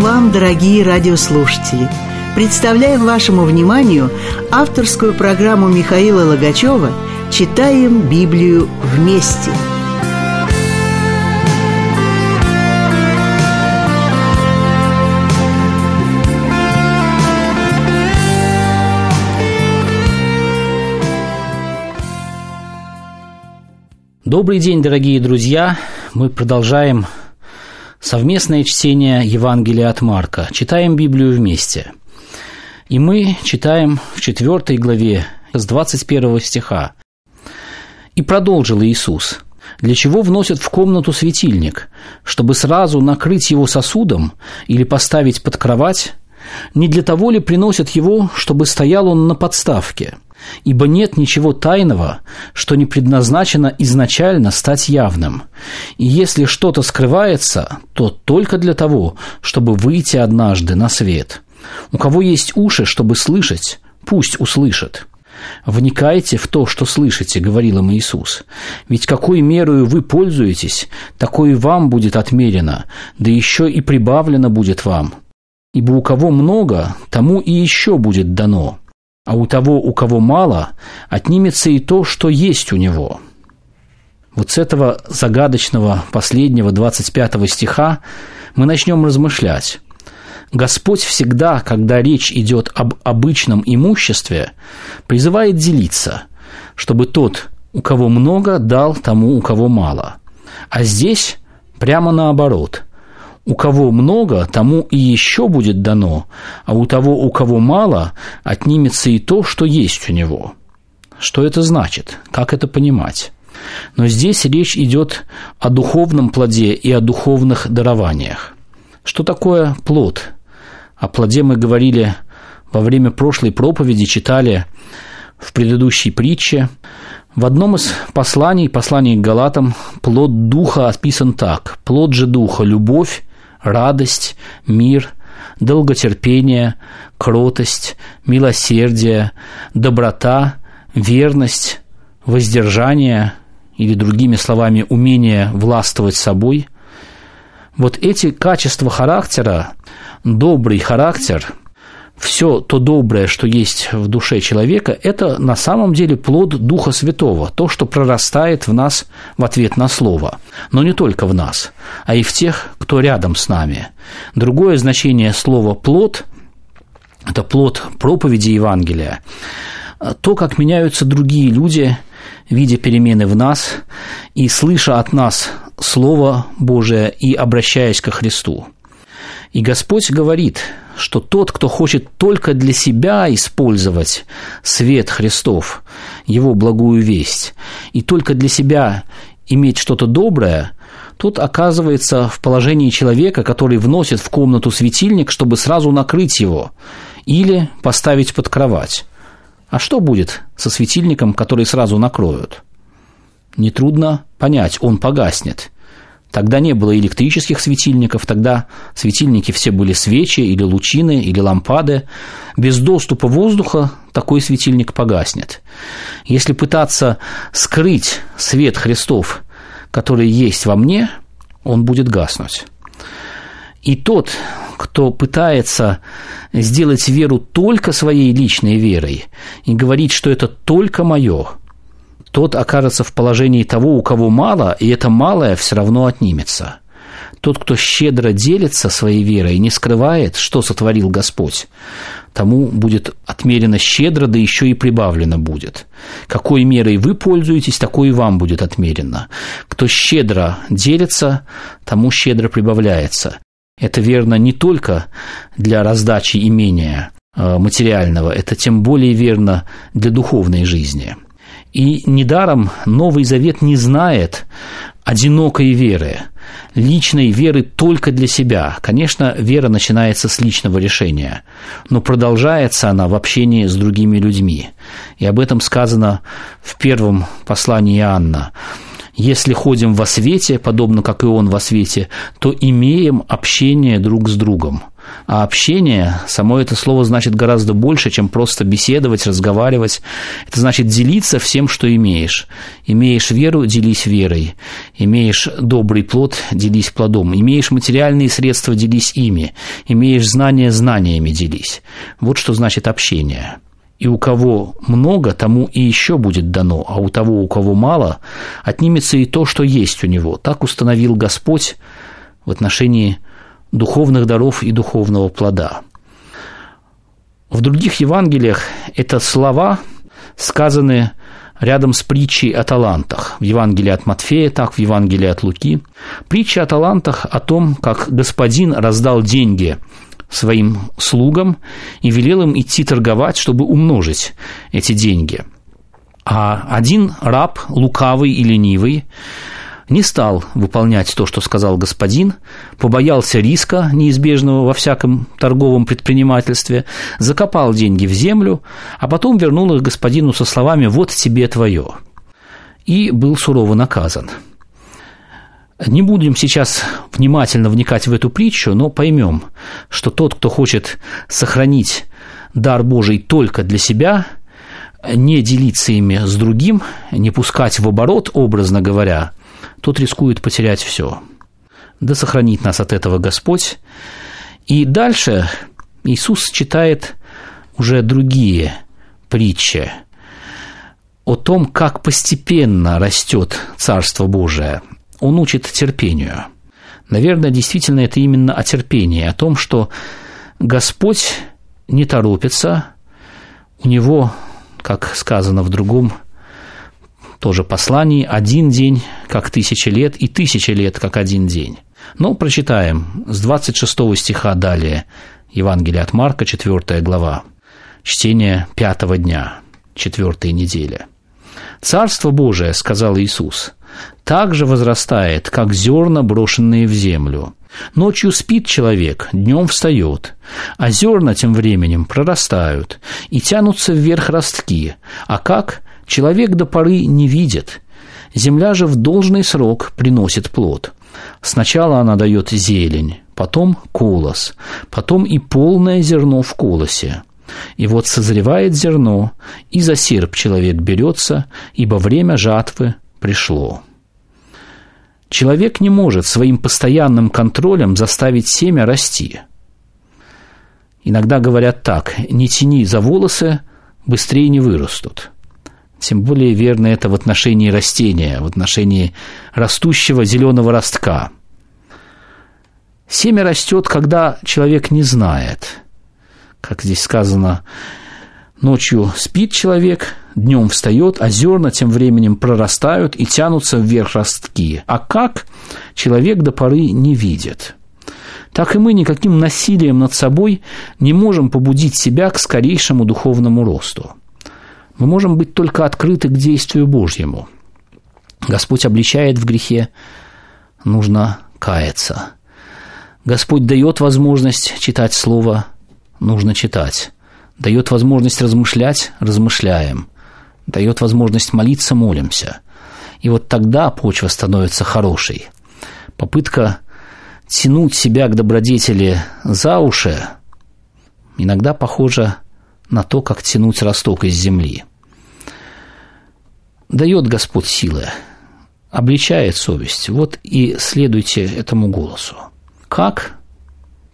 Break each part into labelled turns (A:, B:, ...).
A: вам, дорогие радиослушатели! Представляем вашему вниманию авторскую программу Михаила Логачева «Читаем Библию вместе». Добрый день, дорогие друзья! Мы продолжаем Совместное чтение Евангелия от Марка. Читаем Библию вместе. И мы читаем в 4 главе с 21 стиха. «И продолжил Иисус, для чего вносят в комнату светильник, чтобы сразу накрыть его сосудом или поставить под кровать? Не для того ли приносят его, чтобы стоял он на подставке?» Ибо нет ничего тайного, что не предназначено изначально стать явным. И если что-то скрывается, то только для того, чтобы выйти однажды на свет. У кого есть уши, чтобы слышать, пусть услышит. «Вникайте в то, что слышите», — говорил им Иисус. «Ведь какой мерою вы пользуетесь, такой вам будет отмерено, да еще и прибавлено будет вам. Ибо у кого много, тому и еще будет дано, а у того, у кого мало, отнимется и то, что есть у него. Вот с этого загадочного последнего 25 стиха мы начнем размышлять. Господь всегда, когда речь идет об обычном имуществе, призывает делиться, чтобы тот, у кого много, дал тому, у кого мало. А здесь прямо наоборот – у кого много, тому и еще будет дано, а у того, у кого мало, отнимется и то, что есть у него. Что это значит? Как это понимать? Но здесь речь идет о духовном плоде и о духовных дарованиях. Что такое плод? О плоде мы говорили во время прошлой проповеди, читали в предыдущей притче. В одном из посланий, послании к Галатам, плод Духа описан так. «Плод же Духа – любовь, радость, мир, долготерпение, кротость, милосердие, доброта, верность, воздержание или другими словами умение властвовать собой. Вот эти качества характера, добрый характер – все то доброе, что есть в душе человека, это на самом деле плод Духа Святого, то, что прорастает в нас в ответ на Слово. Но не только в нас, а и в тех, кто рядом с нами. Другое значение слова «плод» – это плод проповеди Евангелия, то, как меняются другие люди, видя перемены в нас и слыша от нас Слово Божие и обращаясь ко Христу. И Господь говорит – что тот, кто хочет только для себя использовать свет Христов, его благую весть, и только для себя иметь что-то доброе, тот оказывается в положении человека, который вносит в комнату светильник, чтобы сразу накрыть его или поставить под кровать. А что будет со светильником, который сразу накроют? Нетрудно понять, он погаснет – Тогда не было электрических светильников, тогда светильники все были свечи или лучины или лампады. Без доступа воздуха такой светильник погаснет. Если пытаться скрыть свет Христов, который есть во мне, он будет гаснуть. И тот, кто пытается сделать веру только своей личной верой и говорит, что это только мое, тот окажется в положении того, у кого мало, и это малое все равно отнимется. Тот, кто щедро делится своей верой и не скрывает, что сотворил Господь, тому будет отмерено щедро, да еще и прибавлено будет. Какой мерой вы пользуетесь, такой и вам будет отмерено. Кто щедро делится, тому щедро прибавляется. Это верно не только для раздачи имения э, материального, это тем более верно для духовной жизни – и недаром Новый Завет не знает одинокой веры, личной веры только для себя. Конечно, вера начинается с личного решения, но продолжается она в общении с другими людьми. И об этом сказано в первом послании Иоанна. Если ходим во свете, подобно как и он во свете, то имеем общение друг с другом – а общение, само это слово значит гораздо больше, чем просто беседовать, разговаривать. Это значит делиться всем, что имеешь. Имеешь веру – делись верой. Имеешь добрый плод – делись плодом. Имеешь материальные средства – делись ими. Имеешь знания – знаниями делись. Вот что значит общение. И у кого много, тому и еще будет дано, а у того, у кого мало, отнимется и то, что есть у него. Так установил Господь в отношении духовных даров и духовного плода. В других Евангелиях это слова сказаны рядом с притчей о талантах. В Евангелии от Матфея так, в Евангелии от Луки. Притча о талантах о том, как господин раздал деньги своим слугам и велел им идти торговать, чтобы умножить эти деньги. А один раб, лукавый и ленивый, не стал выполнять то, что сказал господин, побоялся риска неизбежного во всяком торговом предпринимательстве, закопал деньги в землю, а потом вернул их господину со словами «вот тебе твое» и был сурово наказан. Не будем сейчас внимательно вникать в эту притчу, но поймем, что тот, кто хочет сохранить дар Божий только для себя, не делиться ими с другим, не пускать в оборот, образно говоря, тот рискует потерять все. Да сохранит нас от этого Господь. И дальше Иисус читает уже другие притчи о том, как постепенно растет Царство Божие. Он учит терпению. Наверное, действительно это именно о терпении, о том, что Господь не торопится, у него, как сказано в другом тоже послании «Один день, как тысяча лет, и тысяча лет, как один день». Но ну, прочитаем с 26 стиха далее, Евангелие от Марка, 4 глава, чтение пятого дня, четвертой недели. «Царство Божие, — сказал Иисус, — также возрастает, как зерна, брошенные в землю. Ночью спит человек, днем встает, а зерна тем временем прорастают и тянутся вверх ростки, а как Человек до поры не видит. Земля же в должный срок приносит плод. Сначала она дает зелень, потом колос, потом и полное зерно в колосе. И вот созревает зерно, и за серп человек берется, ибо время жатвы пришло. Человек не может своим постоянным контролем заставить семя расти. Иногда говорят так, не тяни за волосы, быстрее не вырастут. Тем более верно это в отношении растения, в отношении растущего зеленого ростка. Семя растет, когда человек не знает. Как здесь сказано, ночью спит человек, днем встает, а зерна тем временем прорастают и тянутся вверх ростки. А как человек до поры не видит – так и мы никаким насилием над собой не можем побудить себя к скорейшему духовному росту. Мы можем быть только открыты к действию Божьему. Господь обличает в грехе, нужно каяться. Господь дает возможность читать Слово, нужно читать. Дает возможность размышлять, размышляем. Дает возможность молиться, молимся. И вот тогда почва становится хорошей. Попытка тянуть себя к добродетели за уши иногда похожа на то, как тянуть росток из земли. Дает Господь силы, обличает совесть. Вот и следуйте этому голосу. Как?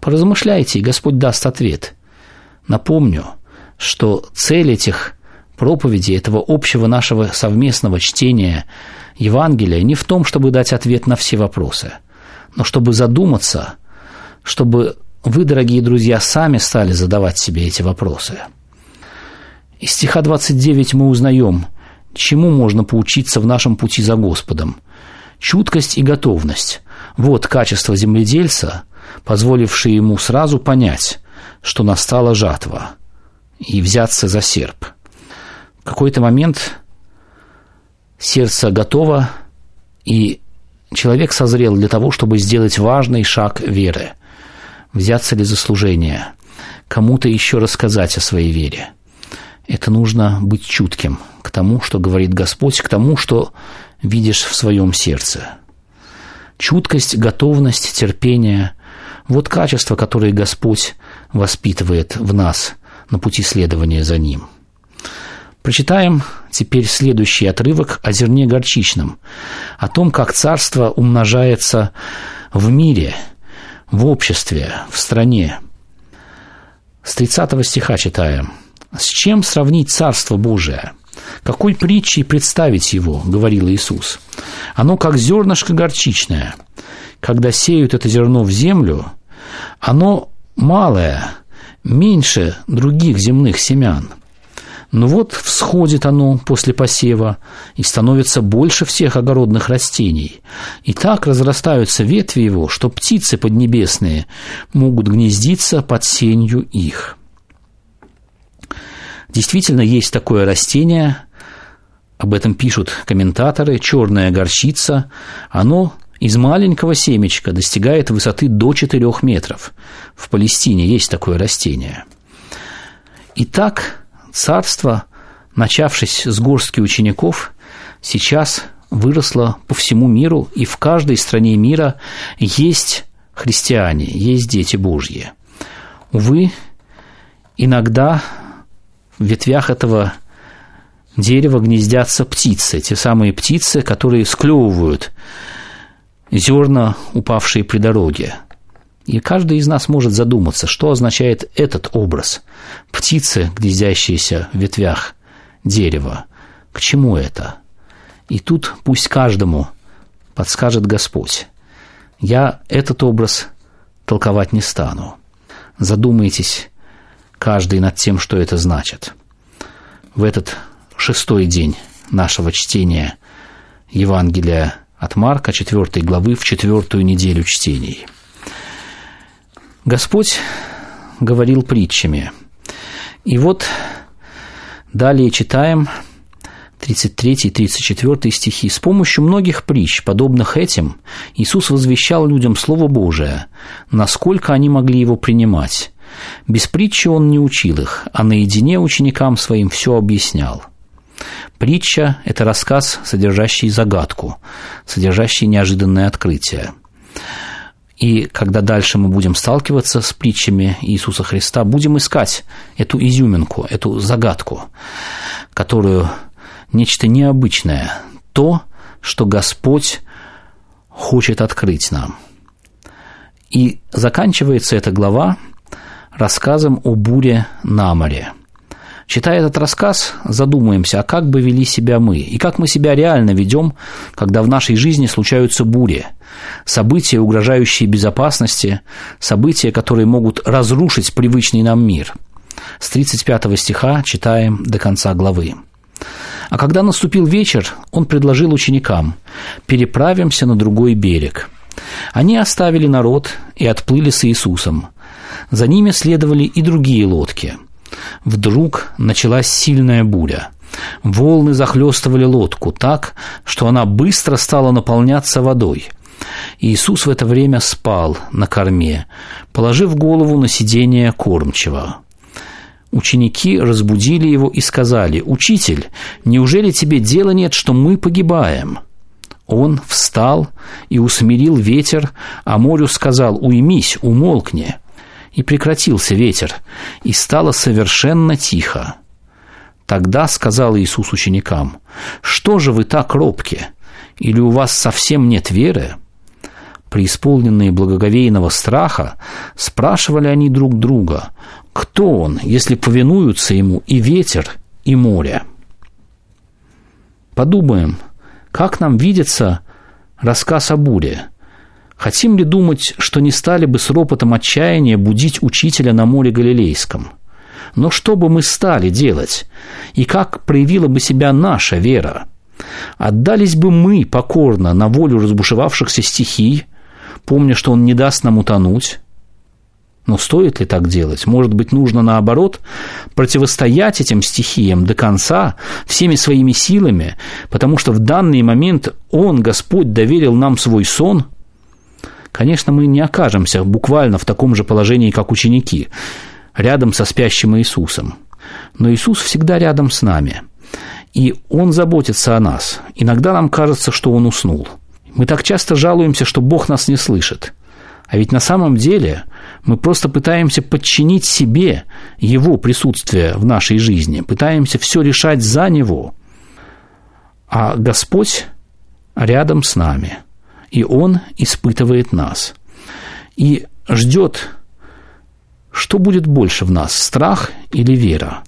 A: Поразмышляйте, и Господь даст ответ. Напомню, что цель этих проповеди, этого общего нашего совместного чтения Евангелия не в том, чтобы дать ответ на все вопросы, но чтобы задуматься, чтобы вы, дорогие друзья, сами стали задавать себе эти вопросы. Из стиха 29 мы узнаем – чему можно поучиться в нашем пути за Господом? Чуткость и готовность – вот качество земледельца, позволившее ему сразу понять, что настала жатва, и взяться за серп. В какой-то момент сердце готово, и человек созрел для того, чтобы сделать важный шаг веры – взяться ли за служение, кому-то еще рассказать о своей вере – это нужно быть чутким к тому, что говорит Господь, к тому, что видишь в своем сердце. Чуткость, готовность, терпение – вот качества, которые Господь воспитывает в нас на пути следования за Ним. Прочитаем теперь следующий отрывок о зерне горчичном, о том, как царство умножается в мире, в обществе, в стране. С 30 стиха читаем – а с чем сравнить Царство Божие? Какой притчей представить его, говорил Иисус. Оно как зернышко горчичное. Когда сеют это зерно в землю, оно малое, меньше других земных семян. Но вот всходит оно после посева и становится больше всех огородных растений. И так разрастаются ветви его, что птицы поднебесные могут гнездиться под сенью их. Действительно, есть такое растение, об этом пишут комментаторы, черная горчица, оно из маленького семечка достигает высоты до 4 метров. В Палестине есть такое растение. Итак, царство, начавшись с горстки учеников, сейчас выросло по всему миру, и в каждой стране мира есть христиане, есть дети Божьи. Увы, иногда в ветвях этого дерева гнездятся птицы, те самые птицы, которые склевывают зерна, упавшие при дороге. И каждый из нас может задуматься, что означает этот образ – птицы, гнездящиеся в ветвях дерева. К чему это? И тут пусть каждому подскажет Господь. Я этот образ толковать не стану. Задумайтесь каждый над тем, что это значит. В этот шестой день нашего чтения Евангелия от Марка, четвертой главы, в четвертую неделю чтений. Господь говорил притчами. И вот далее читаем 33 и 34 стихи. «С помощью многих притч, подобных этим, Иисус возвещал людям Слово Божие, насколько они могли его принимать. Без притчи он не учил их, а наедине ученикам своим все объяснял. Притча – это рассказ, содержащий загадку, содержащий неожиданное открытие. И когда дальше мы будем сталкиваться с притчами Иисуса Христа, будем искать эту изюминку, эту загадку, которую нечто необычное, то, что Господь хочет открыть нам. И заканчивается эта глава рассказом о буре на море. Читая этот рассказ, задумаемся, а как бы вели себя мы, и как мы себя реально ведем, когда в нашей жизни случаются бури, события, угрожающие безопасности, события, которые могут разрушить привычный нам мир. С 35 стиха читаем до конца главы. А когда наступил вечер, он предложил ученикам «Переправимся на другой берег». Они оставили народ и отплыли с Иисусом. За ними следовали и другие лодки. Вдруг началась сильная буря. Волны захлестывали лодку так, что она быстро стала наполняться водой. Иисус в это время спал на корме, положив голову на сиденье кормчего. Ученики разбудили его и сказали, «Учитель, неужели тебе дела нет, что мы погибаем?» Он встал и усмирил ветер, а морю сказал, «Уймись, умолкни» и прекратился ветер, и стало совершенно тихо. Тогда сказал Иисус ученикам, «Что же вы так робки? Или у вас совсем нет веры?» Преисполненные благоговейного страха, спрашивали они друг друга, «Кто он, если повинуются ему и ветер, и море?» Подумаем, как нам видится рассказ о буре – Хотим ли думать, что не стали бы с ропотом отчаяния будить учителя на море Галилейском? Но что бы мы стали делать? И как проявила бы себя наша вера? Отдались бы мы покорно на волю разбушевавшихся стихий, помня, что он не даст нам утонуть? Но стоит ли так делать? Может быть, нужно, наоборот, противостоять этим стихиям до конца, всеми своими силами, потому что в данный момент Он, Господь, доверил нам свой сон, Конечно, мы не окажемся буквально в таком же положении, как ученики, рядом со спящим Иисусом. Но Иисус всегда рядом с нами. И Он заботится о нас. Иногда нам кажется, что Он уснул. Мы так часто жалуемся, что Бог нас не слышит. А ведь на самом деле мы просто пытаемся подчинить себе Его присутствие в нашей жизни, пытаемся все решать за Него. А Господь рядом с нами – и Он испытывает нас. И ждет, что будет больше в нас, страх или вера.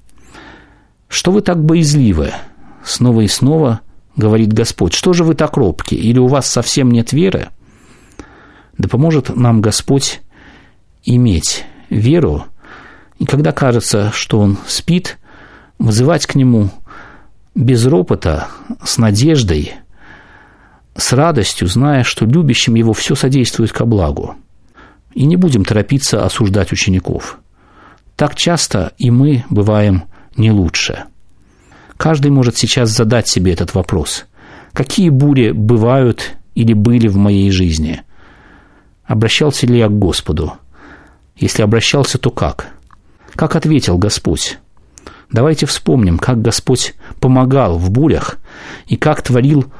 A: «Что вы так боязливы?» – снова и снова говорит Господь. «Что же вы так робки? Или у вас совсем нет веры?» Да поможет нам Господь иметь веру, и когда кажется, что он спит, вызывать к нему без ропота, с надеждой – с радостью, зная, что любящим его все содействует ко благу. И не будем торопиться осуждать учеников. Так часто и мы бываем не лучше. Каждый может сейчас задать себе этот вопрос. Какие бури бывают или были в моей жизни? Обращался ли я к Господу? Если обращался, то как? Как ответил Господь? Давайте вспомним, как Господь помогал в бурях и как творил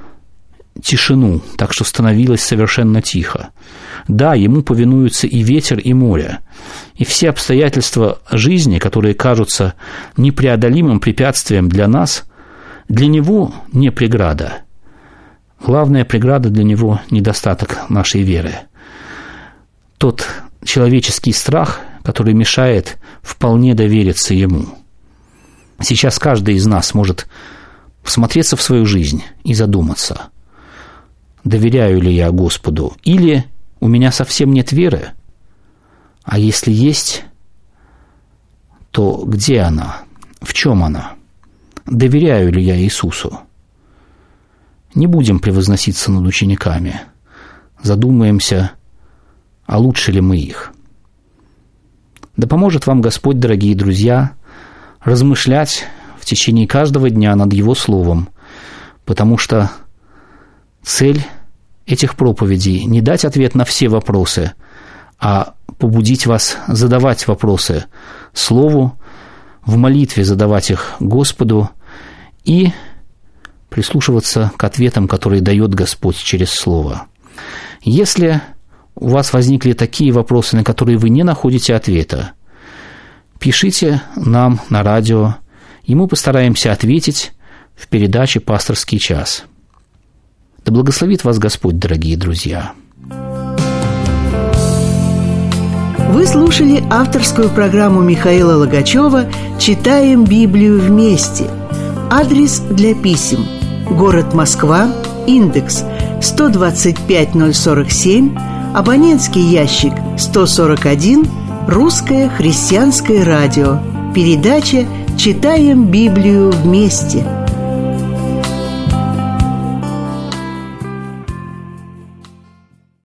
A: тишину, так что становилось совершенно тихо. Да, ему повинуются и ветер, и море. И все обстоятельства жизни, которые кажутся непреодолимым препятствием для нас, для него не преграда. Главная преграда для него – недостаток нашей веры. Тот человеческий страх, который мешает вполне довериться ему. Сейчас каждый из нас может всмотреться в свою жизнь и задуматься – доверяю ли я Господу, или у меня совсем нет веры, а если есть, то где она, в чем она, доверяю ли я Иисусу. Не будем превозноситься над учениками, задумаемся, а лучше ли мы их. Да поможет вам Господь, дорогие друзья, размышлять в течение каждого дня над Его Словом, потому что – цель этих проповедей – не дать ответ на все вопросы, а побудить вас задавать вопросы Слову, в молитве задавать их Господу и прислушиваться к ответам, которые дает Господь через Слово. Если у вас возникли такие вопросы, на которые вы не находите ответа, пишите нам на радио, и мы постараемся ответить в передаче «Пасторский час». Да благословит вас Господь, дорогие друзья. Вы слушали авторскую программу Михаила Логачева «Читаем Библию вместе». Адрес для писем. Город Москва, индекс 125047, абонентский ящик 141, Русское христианское радио. Передача «Читаем Библию вместе».